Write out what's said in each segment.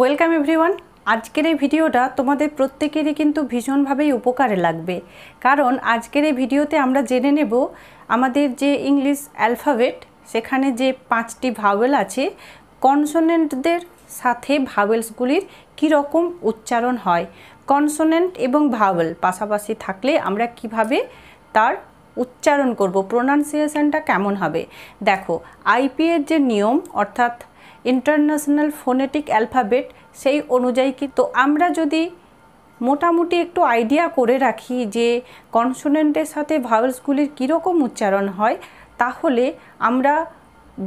Welcome everyone আজকের এই ভিডিওটা তোমাদের প্রত্যেকেরই কিন্তু ভীষণভাবেই উপকারে লাগবে কারণ আজকের এই ভিডিওতে আমরা জেনে নেব আমাদের যে ইংলিশ অ্যালফাবেট সেখানে যে পাঁচটি ভাওয়েল আছে কনসোনেন্টদের সাথে ভাওয়েলসগুলির কীরকম উচ্চারণ হয় কনসোনেন্ট এবং ভাওয়েল পাশাপাশি থাকলে আমরা কিভাবে তার উচ্চারণ করব প্রোনাউন্সিয়েশনটা কেমন হবে দেখো আইপিএর যে নিয়ম অর্থাৎ ইন্টারন্যাশনাল ফোনেটিক অ্যালফাবেট সেই অনুযায়ী কি তো আমরা যদি মোটামুটি একটু আইডিয়া করে রাখি যে কনসোনেন্টের সাথে ভাওয়েলসগুলির কীরকম উচ্চারণ হয় তাহলে আমরা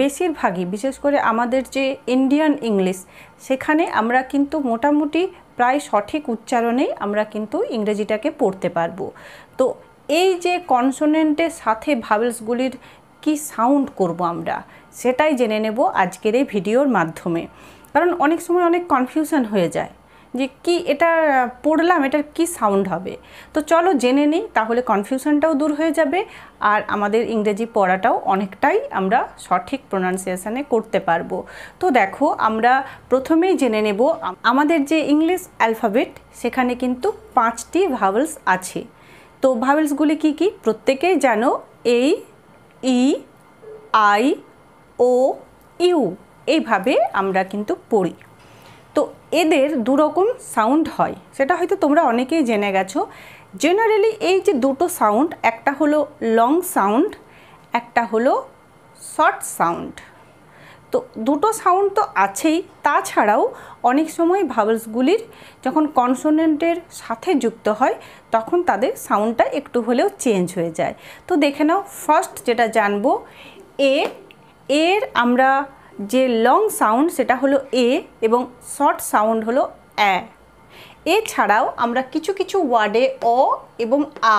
বেশিরভাগই বিশেষ করে আমাদের যে ইন্ডিয়ান ইংলিশ সেখানে আমরা কিন্তু মোটামুটি প্রায় সঠিক উচ্চারণেই আমরা কিন্তু ইংরেজিটাকে পড়তে পারবো তো এই যে কনসোনেন্টের সাথে ভাওয়েলসগুলির কি সাউন্ড করব আমরা সেটাই জেনে নেব আজকের এই ভিডিওর মাধ্যমে কারণ অনেক সময় অনেক কনফিউশন হয়ে যায় যে কি এটা পড়লাম এটার কি সাউন্ড হবে তো চলো জেনে নিই তাহলে কনফিউশনটাও দূর হয়ে যাবে আর আমাদের ইংরেজি পড়াটাও অনেকটাই আমরা সঠিক প্রোনাউন্সিয়েশানে করতে পারবো তো দেখো আমরা প্রথমেই জেনে নেব আমাদের যে ইংলিশ অ্যালফাবেট সেখানে কিন্তু পাঁচটি ভাওয়েলস আছে তো ভাওয়েলসগুলি কি কি প্রত্যেকেই জানো এই ই আই ও ইউ এইভাবে আমরা কিন্তু পড়ি তো এদের দুরকম সাউন্ড হয় সেটা হয়তো তোমরা অনেকেই জেনে গেছো জেনারেলি এই যে দুটো সাউন্ড একটা হলো লং সাউন্ড একটা হলো শর্ট সাউন্ড তো দুটো সাউন্ড তো আছেই তাছাড়াও অনেক সময় ভাবলসগুলির যখন কনসোনেন্টের সাথে যুক্ত হয় তখন তাদের সাউন্ডটা একটু হলেও চেঞ্জ হয়ে যায় তো দেখে নাও ফার্স্ট যেটা জানবো এ এর আমরা যে লং সাউন্ড সেটা হলো এ এবং শর্ট সাউন্ড হলো অ্যা এছাড়াও আমরা কিছু কিছু ওয়ার্ডে অ এবং আ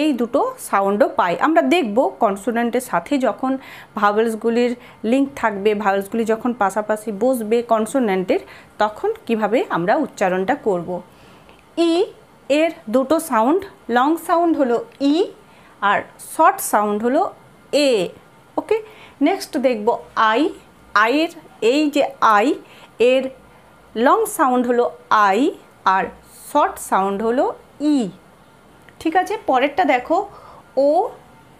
এই দুটো সাউন্ডও পাই আমরা দেখব কনসোনেন্টের সাথে যখন ভাওয়েলসগুলির লিঙ্ক থাকবে ভাওয়েলসগুলি যখন পাশাপাশি বসবে কনসোনেন্টের তখন কিভাবে আমরা উচ্চারণটা করব। ই এর দুটো সাউন্ড লং সাউন্ড হলো ই আর শর্ট সাউন্ড হলো এ ওকে নেক্সট দেখব আই আইয়ের এই যে আই এর লং সাউন্ড হলো আই আর শর্ট সাউন্ড হলো ই e. ঠিক আছে পরেরটা দেখো ও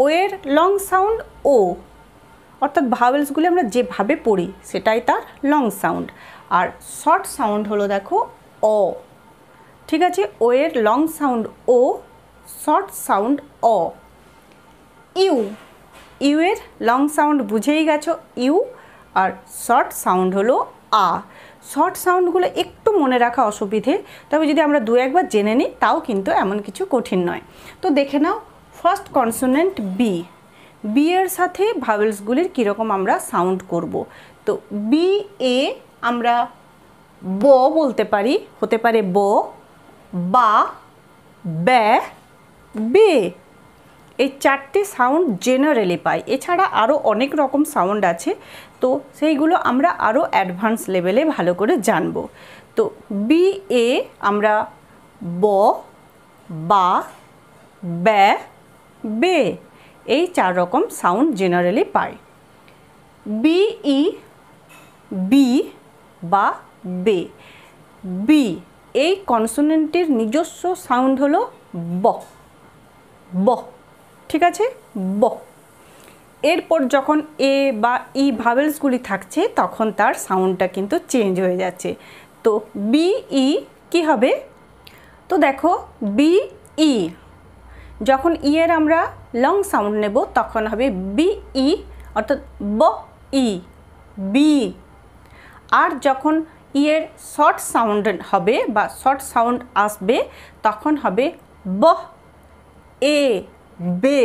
ও এর লং সাউন্ড ও অর্থাৎ ভাওয়েলসগুলি আমরা যেভাবে পড়ি সেটাই তার লং সাউন্ড আর শর্ট সাউন্ড হলো দেখো অ ঠিক আছে ও এর লং সাউন্ড ও শর্ট সাউন্ড অ ইউ ইউ এর লং সাউন্ড বুঝেই গেছো ইউ আর শর্ট সাউন্ড হলো আ শর্ট সাউন্ডগুলো একটু মনে রাখা অসুবিধে তবে যদি আমরা দু একবার জেনে নিই তাও কিন্তু এমন কিছু কঠিন নয় তো দেখে নাও ফার্স্ট কনসোনেন্ট বি বি এর সাথে ভাওয়েলসগুলির কীরকম আমরা সাউন্ড করব তো বি এ আমরা ব বলতে পারি হতে পারে ব বা ব্যা বে এই চারটে সাউন্ড জেনারেলি পাই এছাড়া আরও অনেক রকম সাউন্ড আছে তো সেইগুলো আমরা আরও অ্যাডভান্স লেভেলে ভালো করে জানব তো বি এ আমরা ব বা ব্যা বে এই চার রকম সাউন্ড জেনারেলি পাই বি ই বি বা বে বি এই কনসোনেন্টের নিজস্ব সাউন্ড হলো ব ব ঠিক আছে ব এরপর যখন এ বা ই ভাবেলসগুলি থাকছে তখন তার সাউন্ডটা কিন্তু চেঞ্জ হয়ে যাচ্ছে তো বি ই কী হবে তো দেখো বি ই যখন ই এর আমরা লং সাউন্ড নেব তখন হবে বি ই অর্থাৎ ব ই বি আর যখন ই এর শর্ট সাউন্ড হবে বা শর্ট সাউন্ড আসবে তখন হবে ব এ বে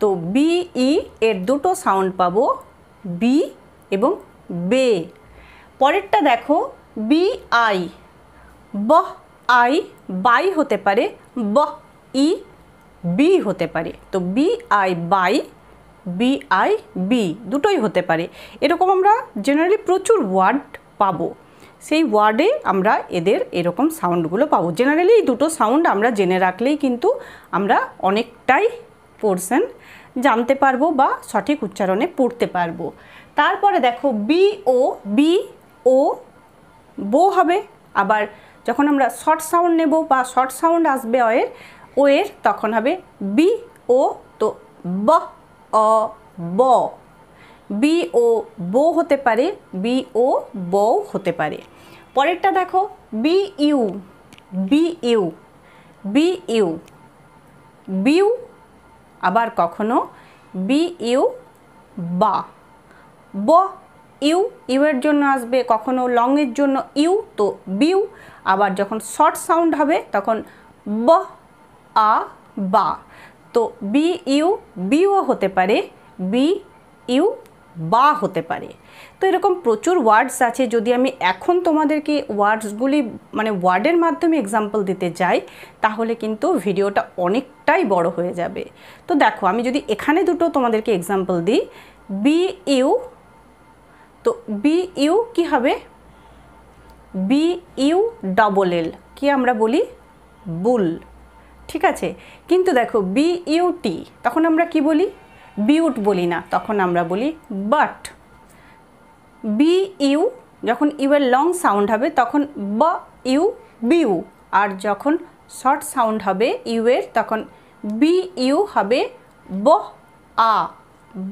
তো বি ই এর দুটো সাউন্ড পাবো বি এবং বে পরেরটা দেখো বি আই ব আই বাই হতে পারে ব ই বি হতে পারে তো বি আই বাই বি আই বি দুটোই হতে পারে এরকম আমরা জেনারেলি প্রচুর ওয়ার্ড পাবো সেই ওয়ার্ডে আমরা এদের এরকম সাউন্ডগুলো পাবো জেনারেলি এই দুটো সাউন্ড আমরা জেনে রাখলেই কিন্তু আমরা অনেকটাই পোর্শন জানতে পারবো বা সঠিক উচ্চারণে পড়তে পারবো তারপরে দেখো বি ও বি ও বো হবে আবার যখন আমরা শর্ট সাউন্ড নেব বা শর্ট সাউন্ড আসবে অয়ের ওয়ের তখন হবে বি ও তো ব অ ব বি ও বো হতে পারে বি ও বৌ হতে পারে পরেরটা দেখো B U B U B U বিউ আবার কখনো বি ইউ বা ব ইউ ইউয়ের জন্য আসবে কখনো লংয়ের জন্য ইউ তো বিউ আবার যখন শর্ট সাউন্ড হবে তখন ব আ বা তো বি ইউ বিও হতে পারে বি ইউ বা হতে পারে তো এরকম প্রচুর ওয়ার্ডস আছে যদি আমি এখন তোমাদেরকে ওয়ার্ডসগুলি মানে ওয়ার্ডের মাধ্যমে এক্সাম্পল দিতে যাই তাহলে কিন্তু ভিডিওটা অনেকটাই বড় হয়ে যাবে তো দেখো আমি যদি এখানে দুটো তোমাদেরকে এক্সাম্পল দিই বি ইউ তো বি ইউ কী হবে বি ইউ ডবল এল কি আমরা বলি বুল ঠিক আছে কিন্তু দেখো বি ইউ টি তখন আমরা কি বলি বিউট বলি না তখন আমরা বলি বাট বি ইউ যখন ইউ এর লং সাউন্ড হবে তখন ব ইউ বিউ আর যখন শর্ট সাউন্ড হবে ইউ এর তখন বি ইউ হবে ব আ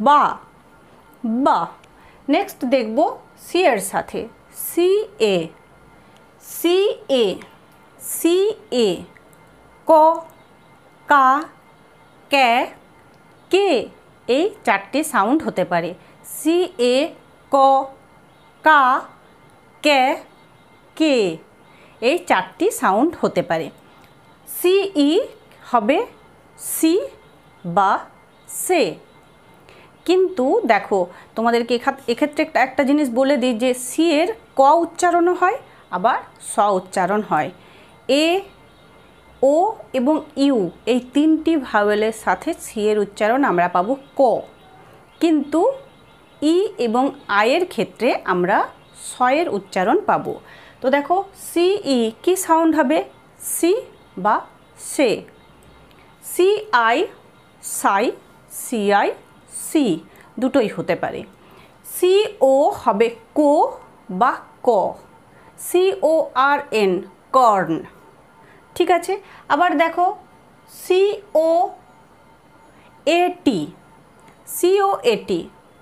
বা বা নেক্সট দেখব সি এর সাথে C A C A C A ক কা কে কে এই চারটি সাউন্ড হতে পারে সি এ ক কা কে কে এই চারটি সাউন্ড হতে পারে সি ই হবে সি বা সে কিন্তু দেখো তোমাদেরকে এক্ষেত্রে একটা জিনিস বলে দিই যে সি এর ক উচ্চারণও হয় আবার স উচ্চারণ হয় এ ও এবং ইউ এই তিনটি ভাওয়েলের সাথে সি এর উচ্চারণ আমরা পাব ক কিন্তু ই এবং আয়ের ক্ষেত্রে আমরা এর উচ্চারণ পাব তো দেখো সি ই কি সাউন্ড হবে সি বা সে সি আই সাই সি আই সি দুটোই হতে পারে সি ও হবে কো বা ক C O R N corn ঠিক আছে আবার দেখো সিও এটি সিও এটি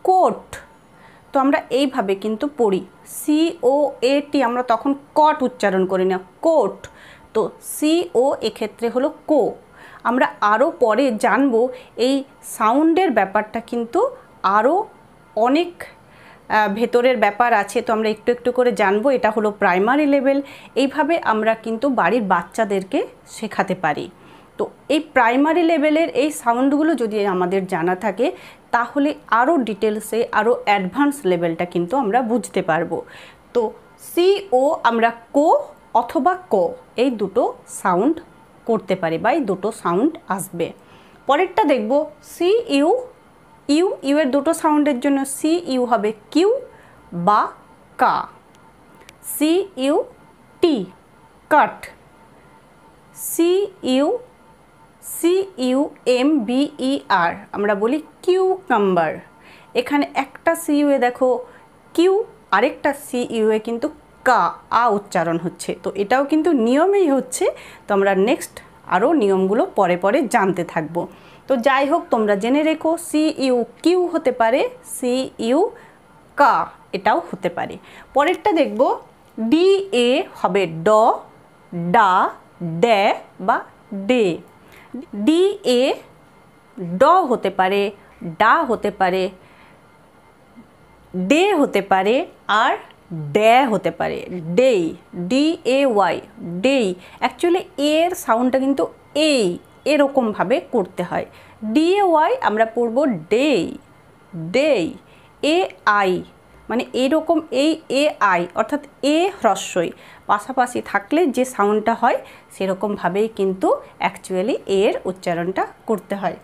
কোট তো আমরা এইভাবে কিন্তু পড়ি সিও এটি আমরা তখন কট উচ্চারণ করি না কোট তো সিও এক্ষেত্রে হলো কো আমরা আরও পরে জানব এই সাউন্ডের ব্যাপারটা কিন্তু আরও অনেক ভেতরের ব্যাপার আছে তো আমরা একটু একটু করে জানবো এটা হলো প্রাইমারি লেভেল এইভাবে আমরা কিন্তু বাড়ির বাচ্চাদেরকে শেখাতে পারি তো এই প্রাইমারি লেভেলের এই সাউন্ডগুলো যদি আমাদের জানা থাকে তাহলে আরও ডিটেলসে আরও অ্যাডভান্স লেভেলটা কিন্তু আমরা বুঝতে পারবো তো সি ও আমরা কো অথবা ক এই দুটো সাউন্ড করতে পারি বা এই দুটো সাউন্ড আসবে পরেরটা দেখব সি ইউ ইউ ইউ এর দুটো সাউন্ডের জন্য সি ইউ হবে কিউ বা কা C U T cut C U C U M B E R আমরা বলি কিউ কাম্বার এখানে একটা সি এ দেখো কিউ আরেকটা সি এ কিন্তু কা আ উচ্চারণ হচ্ছে তো এটাও কিন্তু নিয়মেই হচ্ছে তো আমরা নেক্সট আরও নিয়মগুলো পরে পরে জানতে থাকবো তো যাই হোক তোমরা জেনে রেখো সি ইউ কিউ হতে পারে সি ইউ কা এটাও হতে পারে পরেরটা দেখব ডি এ হবে ড ডা ড্যা বা ডে ডি এ ড হতে পারে ডা হতে পারে ডে হতে পারে আর ড্যা হতে পারে day D A Y day actually এর সাউন্ডটা কিন্তু এই এরকমভাবে করতে হয় ডিএ ওয়াই আমরা পড়ব ডে ডে এ আই মানে এরকম এই এ আই অর্থাৎ এ হ্রস্বই পাশাপাশি থাকলে যে সাউন্ডটা হয় সেরকমভাবেই কিন্তু অ্যাকচুয়ালি এর উচ্চারণটা করতে হয়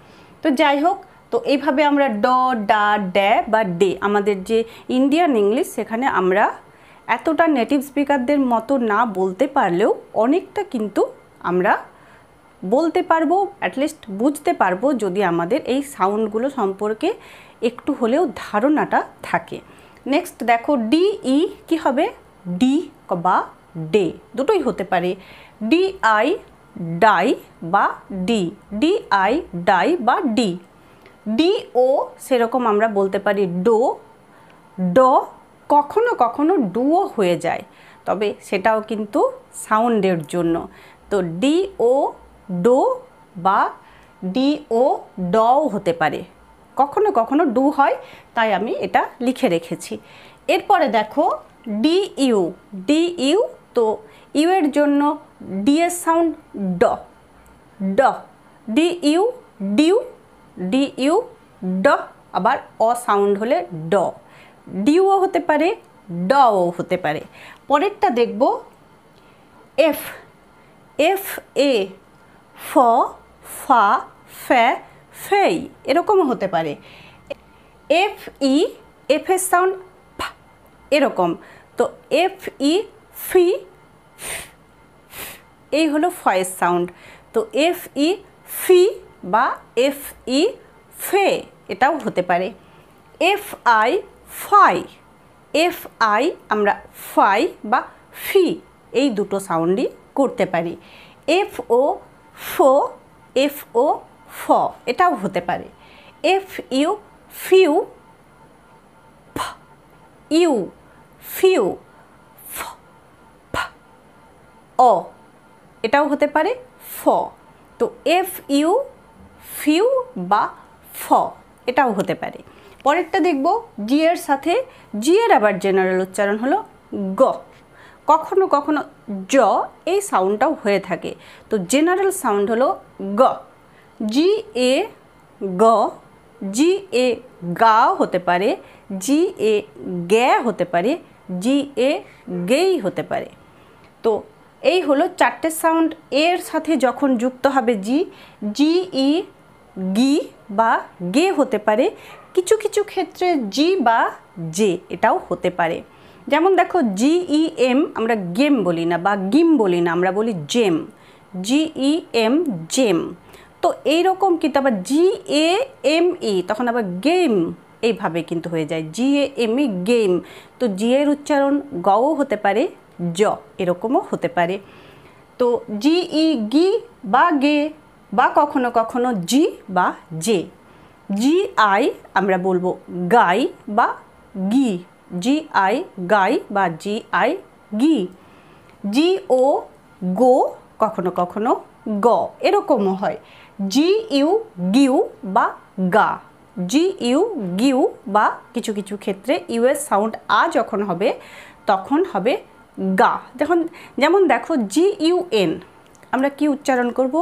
তো যাই হোক তো এইভাবে আমরা ড ডা ড্যা বা ডে আমাদের যে ইন্ডিয়ান ইংলিশ সেখানে আমরা এতটা নেটিভ স্পিকারদের মতো না বলতে পারলেও অনেকটা কিন্তু আমরা বলতে পারবো অ্যাটলিস্ট বুঝতে পারবো যদি আমাদের এই সাউন্ডগুলো সম্পর্কে একটু হলেও ধারণাটা থাকে নেক্সট দেখো ডি ই e কি হবে ডি বা ডে দুটোই হতে পারে ডি আই ডাই বা ডি ডি আই ডাই বা ডি ডি ও সেরকম আমরা বলতে পারি ডো ড কখনো কখনো ডুও হয়ে যায় তবে সেটাও কিন্তু সাউন্ডের জন্য তো ডি ও ডো বা ডি ও ডও হতে পারে কখনো কখনো ডু হয় তাই আমি এটা লিখে রেখেছি এরপরে দেখো ডি ইউ ডি ইউ তো ইউ এর জন্য ডি সাউন্ড ড ড ডি ইউ ডিউ ডি ইউ ড আবার অ সাউন্ড হলে ড ডিউও হতে পারে ডও হতে পারে পরেরটা দেখব এফ এফ এ ফ ফা ফে ফেই এরকমও হতে পারে এফ ই এফ এর সাউন্ড এরকম তো এফ ই ফি এই হলো ফয়ের সাউন্ড তো এফ ই ফি বা এফ ই ফে এটাও হতে পারে এফ আই ফাই এফ আই আমরা ফাই বা ফি এই দুটো সাউন্ডই করতে পারি এফ ও ফো এফ ও ফ এটাও হতে পারে এফ ইউ ফিউ ফ ইউ ফিউ ফ ফ অ এটাও হতে পারে ফ তো এফ ইউ ফিউ বা ফ এটাও হতে পারে পরেরটা দেখব জিয়ের সাথে জিয়ের আবার জেনারেল উচ্চারণ হলো গ কখনো কখনো জ এই সাউন্ডটাও হয়ে থাকে তো জেনারেল সাউন্ড হলো গ জি এ গ জি এ গা হতে পারে জি এ গ্যা হতে পারে জি এ গেই হতে পারে তো এই হলো চারটে সাউন্ড এর সাথে যখন যুক্ত হবে জি জি ই গি বা গে হতে পারে কিছু কিছু ক্ষেত্রে জি বা জে এটাও হতে পারে যেমন দেখো জিইএম e আমরা গেম বলি না বা গিম বলি না আমরা বলি জেম জিইএম জেম তো এই রকম কিন্তু আবার জি এ এম ই তখন আবার গেম এইভাবে কিন্তু হয়ে যায় জি এ এম ই গেম তো জি এর উচ্চারণ গও হতে পারে জ এরকমও হতে পারে তো জি ই গি বা গে বা কখনো কখনো জি বা জে জি আই আমরা বলবো গাই বা গি জি আই গাই বা জি আই গি জি ও গো কখনো কখনো গ এরকমও হয় জি ইউ গিউ বা গা জি ইউ গিউ বা কিছু কিছু ক্ষেত্রে ইউএস সাউন্ড আ যখন হবে তখন হবে গা যখন যেমন দেখো জি ইউ এন আমরা কি উচ্চারণ করব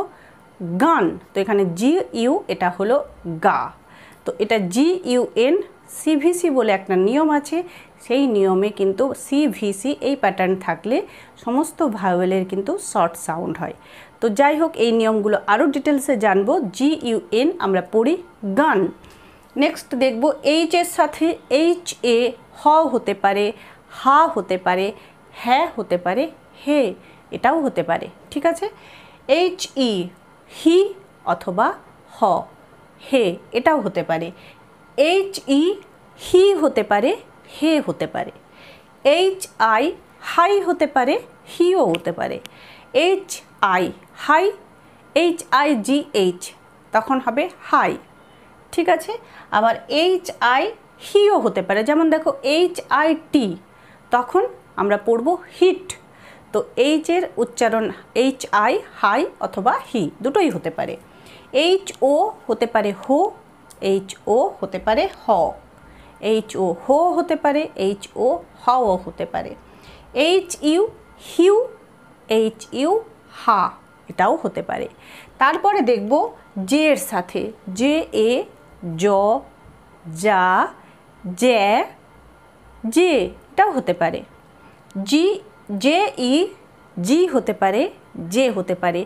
গান তো এখানে জি ইউ এটা হলো গা তো এটা জি ইউ এন সিভিসি বলে একটা নিয়ম আছে সেই নিয়মে কিন্তু সিভিসি এই প্যাটার্ন থাকলে সমস্ত ভায়োয়েলের কিন্তু শর্ট সাউন্ড হয় তো যাই হোক এই নিয়মগুলো আরও ডিটেলসে জানবো জি ইউ এন আমরা পড়ি গান নেক্সট দেখব এইচ এর সাথে এইচ এ হ হতে পারে হা হতে পারে হ্যাঁ হতে পারে হে এটাও হতে পারে ঠিক আছে এইচ ই হি অথবা হ হে এটাও হতে পারে এইচ ই হি হতে পারে হে হতে পারে এইচ আই হাই হতে পারে হিও হতে পারে এইচ আই হাই এইচ আই জি এইচ তখন হবে হাই ঠিক আছে আবার এইচ আই হিও হতে পারে যেমন দেখো এইচ আই টি তখন আমরা পড়ব হিট তো এইচের উচ্চারণ এইচ আই হাই অথবা হি দুটোই হতে পারে এইচ ও হতে পারে হো এইচ ও হতে পারে হ এইচ ও হো হতে পারে এইচ ও হও হতে পারে এইচ ইউ হিউ এইচ ইউ হা এটাও হতে পারে তারপরে দেখব জে এর সাথে জে এ জ যা জে জে এটাও হতে পারে জি জে ই জি হতে পারে জে হতে পারে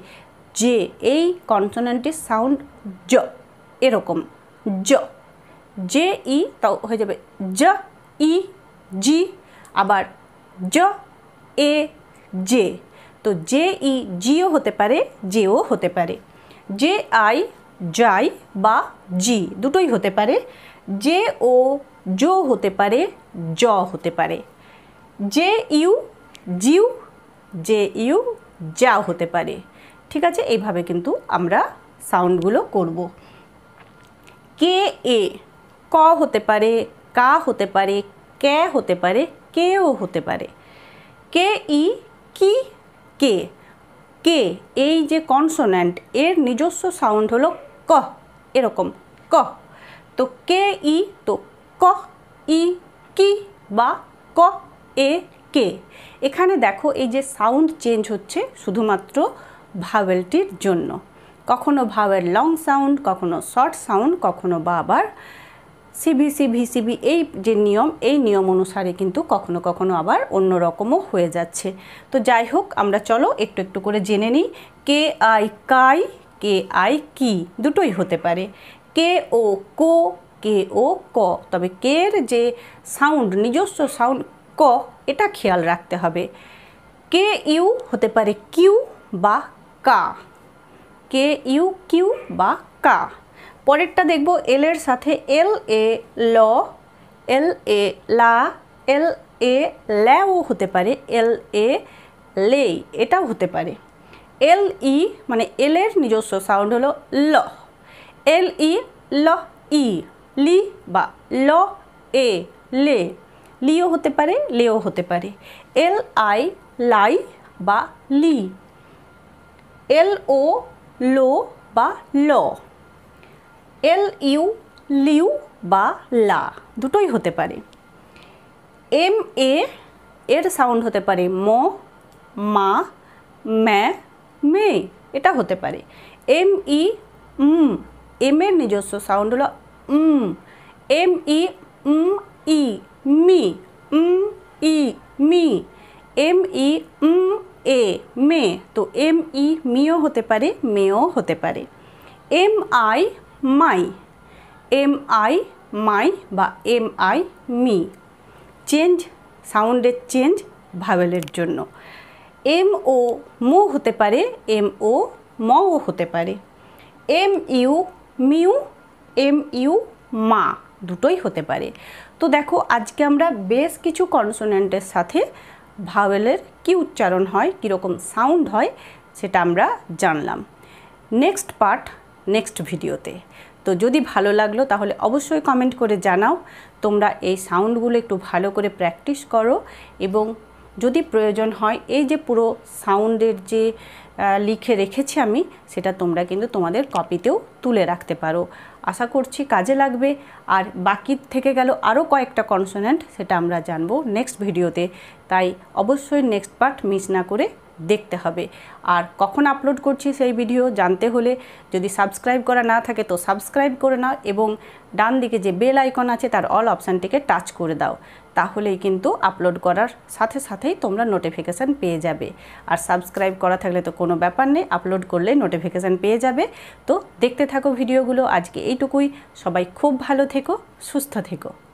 জে এই কনসোনেন্টের সাউন্ড জ এরকম জ জে ই তাও হয়ে যাবে জ ই জি আবার জ এ জে তো জে ই জিও হতে পারে জেও হতে পারে জে আই যাই বা জি দুটোই হতে পারে জে ও জো হতে পারে জ হতে পারে জে ইউ জিউ জে ইউ যা হতে পারে ঠিক আছে এইভাবে কিন্তু আমরা সাউন্ডগুলো করবো কে এ ক হতে পারে কা হতে পারে কে হতে পারে কেও হতে পারে কে ই কি কে কে এই যে কনসোন্যান্ট এর নিজস্ব সাউন্ড হলো ক এরকম ক তো কে ই তো ক ই কি বা ক এ কে এখানে দেখো এই যে সাউন্ড চেঞ্জ হচ্ছে শুধুমাত্র ভাবেলটির জন্য কখনো ভাবের লং সাউন্ড কখনো শর্ট সাউন্ড কখনো বা আবার সিভি সিভি সিভি এই যে নিয়ম এই নিয়ম অনুসারে কিন্তু কখনো কখনো আবার অন্য রকমও হয়ে যাচ্ছে তো যাই হোক আমরা চলো একটু একটু করে জেনে নিই কে আই কাই কে আই কি দুটোই হতে পারে কে ও কো কে ও ক তবে কের যে সাউন্ড নিজস্ব সাউন্ড ক এটা খেয়াল রাখতে হবে কে ইউ হতে পারে কিউ বা কা কে ইউ কিউ বা কা পরেরটা দেখব এল এর সাথে এল এ ল এল এ লা এল এ ল্যাও হতে পারে এল এ লে এটাও হতে পারে এল ই মানে এল এর নিজস্ব সাউন্ড হলো ল এল ই ল ই লি বা ল এ লে লিও হতে পারে লেও হতে পারে এল আই লাই বা লি এল ও লো বা ল এল ইউ লিউ বা লা দুটোই হতে পারে এম এ এর সাউন্ড হতে পারে ম মা ম্যা মে এটা হতে পারে এম ই উম এম এর নিজস্ব সাউন্ড হলো উম এম ই উম ই মি উম ই মি এম ই উম এ মে তো এম ই মিও হতে পারে মেও হতে পারে এম আই মাই এম আই মাই বা এম আই মি চেঞ্জ সাউন্ডের চেঞ্জ ভাবেলের জন্য এম ও মো হতে পারে এম ও মও হতে পারে এম ইউ মিউ এম ইউ মা দুটোই হতে পারে তো দেখো আজকে আমরা বেশ কিছু কনসোনেন্টের সাথে ভাওয়েলের কি উচ্চারণ হয় কীরকম সাউন্ড হয় সেটা আমরা জানলাম নেক্সট পার্ট নেক্সট ভিডিওতে তো যদি ভালো লাগলো তাহলে অবশ্যই কমেন্ট করে জানাও তোমরা এই সাউন্ডগুলো একটু ভালো করে প্র্যাকটিস করো এবং যদি প্রয়োজন হয় এই যে পুরো সাউন্ডের যে লিখে রেখেছি আমি সেটা তোমরা কিন্তু তোমাদের কপিতেও তুলে রাখতে পারো আশা করছি কাজে লাগবে আর বাকি থেকে গেল আরও কয়েকটা কনসোনেন্ট সেটা আমরা জানবো নেক্সট ভিডিওতে তাই অবশ্যই নেক্সট পার্ট মিস না করে দেখতে হবে আর কখন আপলোড করছি সেই ভিডিও জানতে হলে যদি সাবস্ক্রাইব করা না থাকে তো সাবস্ক্রাইব করে নাও এবং ডান দিকে যে বেল আইকন আছে তার অল অপশানটিকে টাচ করে দাও তাহলেই কিন্তু আপলোড করার সাথে সাথেই তোমরা নোটিফিকেশান পেয়ে যাবে আর সাবস্ক্রাইব করা থাকলে তো কোনো ব্যাপার নেই আপলোড করলে নোটিফিকেশান পেয়ে যাবে তো দেখতে থাকো ভিডিওগুলো আজকে এইটুকুই সবাই খুব ভালো থেকো সুস্থ থেকো